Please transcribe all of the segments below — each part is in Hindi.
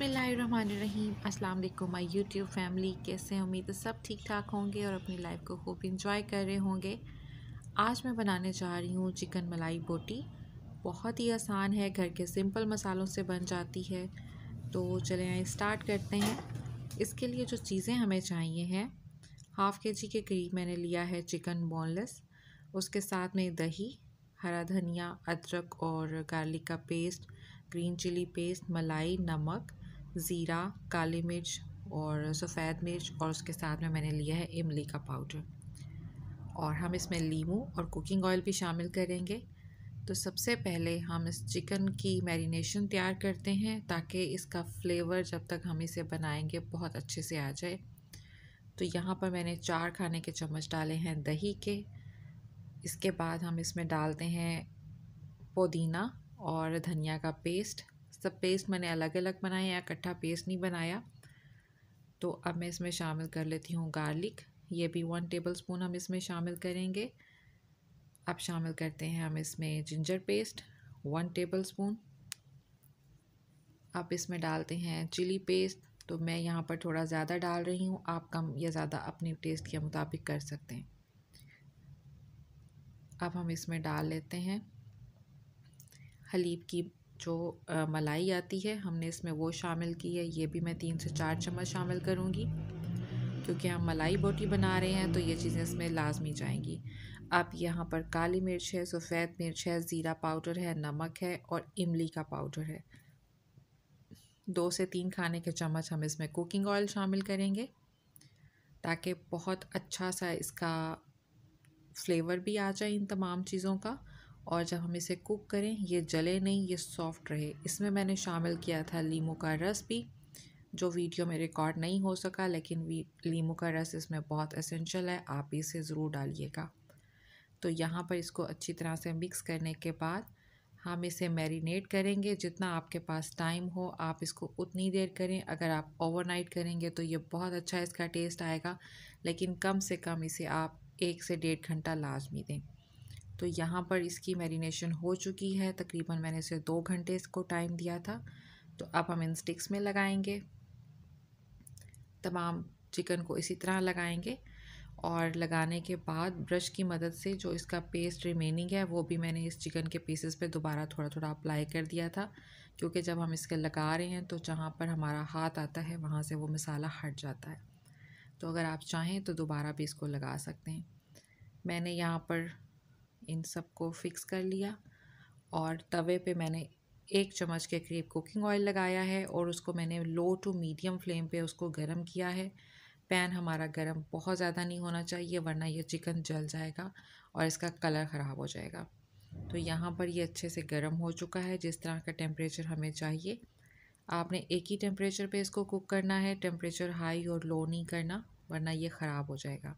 बसमीम अस्सलाम वालेकुम माय यूट्यूब फैमिली कैसे हैं उम्मीद सब ठीक ठाक होंगे और अपनी लाइफ को खूब इंजॉय कर रहे होंगे आज मैं बनाने जा रही हूँ चिकन मलाई बोटी बहुत ही आसान है घर के सिंपल मसालों से बन जाती है तो चले आए स्टार्ट करते हैं इसके लिए जो चीज़ें हमें चाहिए हैं हाफ़ के जी के करीब मैंने लिया है चिकन बोनलेस उसके साथ में दही हरा धनिया अदरक और गार्लिक का पेस्ट ग्रीन चिली पेस्ट मलाई नमक ज़ीरा काली मिर्च और सफ़ेद मिर्च और उसके साथ में मैंने लिया है इमली का पाउडर और हम इसमें लीमू और कुकिंग ऑयल भी शामिल करेंगे तो सबसे पहले हम इस चिकन की मैरिनेशन तैयार करते हैं ताकि इसका फ्लेवर जब तक हम इसे बनाएंगे बहुत अच्छे से आ जाए तो यहाँ पर मैंने चार खाने के चम्मच डाले हैं दही के इसके बाद हम इसमें डालते हैं पुदीना और धनिया का पेस्ट सब पेस्ट मैंने अलग अलग बनाया इकट्ठा पेस्ट नहीं बनाया तो अब मैं इसमें शामिल कर लेती हूँ गार्लिक ये भी वन टेबल स्पून हम इसमें शामिल करेंगे अब शामिल करते हैं हम इसमें ginger paste one tablespoon अब इसमें डालते हैं चिली पेस्ट तो मैं यहाँ पर थोड़ा ज़्यादा डाल रही हूँ आप कम या ज़्यादा अपने टेस्ट के मुताबिक कर सकते हैं अब हम इसमें डाल लेते हैं हलीब की जो मलाई आती है हमने इसमें वो शामिल की है ये भी मैं तीन से चार चम्मच शामिल करूँगी क्योंकि हम मलाई बोटी बना रहे हैं तो ये चीज़ें इसमें लाजमी जाएंगी अब यहाँ पर काली मिर्च है सफ़ेद मिर्च है ज़ीरा पाउडर है नमक है और इमली का पाउडर है दो से तीन खाने के चम्मच हम इसमें कुकिंग ऑयल शामिल करेंगे ताकि बहुत अच्छा सा इसका फ्लेवर भी आ जाए इन तमाम चीज़ों का और जब हम इसे कुक करें ये जले नहीं ये सॉफ्ट रहे इसमें मैंने शामिल किया था लीमू का रस भी जो वीडियो में रिकॉर्ड नहीं हो सका लेकिन लीमू का रस इसमें बहुत असेंशल है आप इसे ज़रूर डालिएगा तो यहाँ पर इसको अच्छी तरह से मिक्स करने के बाद हम इसे मैरिनेट करेंगे जितना आपके पास टाइम हो आप इसको उतनी देर करें अगर आप ओवरनाइट करेंगे तो ये बहुत अच्छा इसका टेस्ट आएगा लेकिन कम से कम इसे आप एक से डेढ़ घंटा लाजमी दें तो यहाँ पर इसकी मैरिनेशन हो चुकी है तकरीबन मैंने इसे दो घंटे इसको टाइम दिया था तो अब हम इन स्टिक्स में लगाएंगे तमाम चिकन को इसी तरह लगाएंगे और लगाने के बाद ब्रश की मदद से जो इसका पेस्ट रिमेनिंग है वो भी मैंने इस चिकन के पीसेस पे दोबारा थोड़ा थोड़ा अप्लाई कर दिया था क्योंकि जब हम इसके लगा रहे हैं तो जहाँ पर हमारा हाथ आता है वहाँ से वो मसाला हट जाता है तो अगर आप चाहें तो दोबारा भी इसको लगा सकते हैं मैंने यहाँ पर इन सब को फिक्स कर लिया और तवे पे मैंने एक चम्मच के करीब कुकिंग ऑयल लगाया है और उसको मैंने लो टू मीडियम फ्लेम पे उसको गर्म किया है पैन हमारा गर्म बहुत ज़्यादा नहीं होना चाहिए वरना ये चिकन जल जाएगा और इसका कलर ख़राब हो जाएगा तो यहाँ पर ये अच्छे से गर्म हो चुका है जिस तरह का टेम्परेचर हमें चाहिए आपने एक ही टेम्परेचर पे इसको कुक करना है टेम्परेचर हाई और लो नहीं करना वरना ये ख़राब हो जाएगा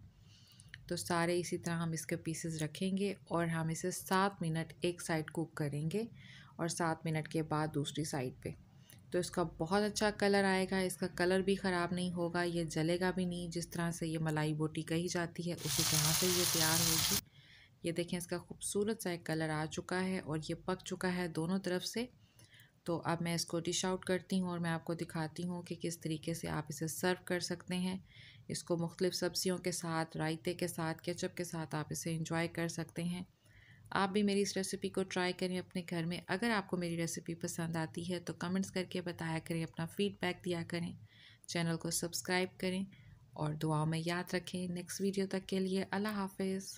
तो सारे इसी तरह हम इसके पीसेस रखेंगे और हम इसे सात मिनट एक साइड कुक करेंगे और सात मिनट के बाद दूसरी साइड पे तो इसका बहुत अच्छा कलर आएगा इसका कलर भी ख़राब नहीं होगा ये जलेगा भी नहीं जिस तरह से ये मलाई बोटी कही जाती है उसी तरह से ये तैयार होगी ये देखें इसका खूबसूरत सा एक कलर आ चुका है और ये पक चुका है दोनों तरफ से तो अब मैं इसको डिश आउट करती हूँ और मैं आपको दिखाती हूँ कि किस तरीके से आप इसे सर्व कर सकते हैं इसको मुख्तलिफ़ सब्ज़ियों के साथ रायते के साथ केचप के साथ आप इसे इंजॉय कर सकते हैं आप भी मेरी इस रेसिपी को ट्राई करें अपने घर में अगर आपको मेरी रेसिपी पसंद आती है तो कमेंट्स करके बताया करें अपना फ़ीडबैक दिया करें चैनल को सब्सक्राइब करें और दुआ में याद रखें नेक्स्ट वीडियो तक के लिए अल्लाह हाफिज़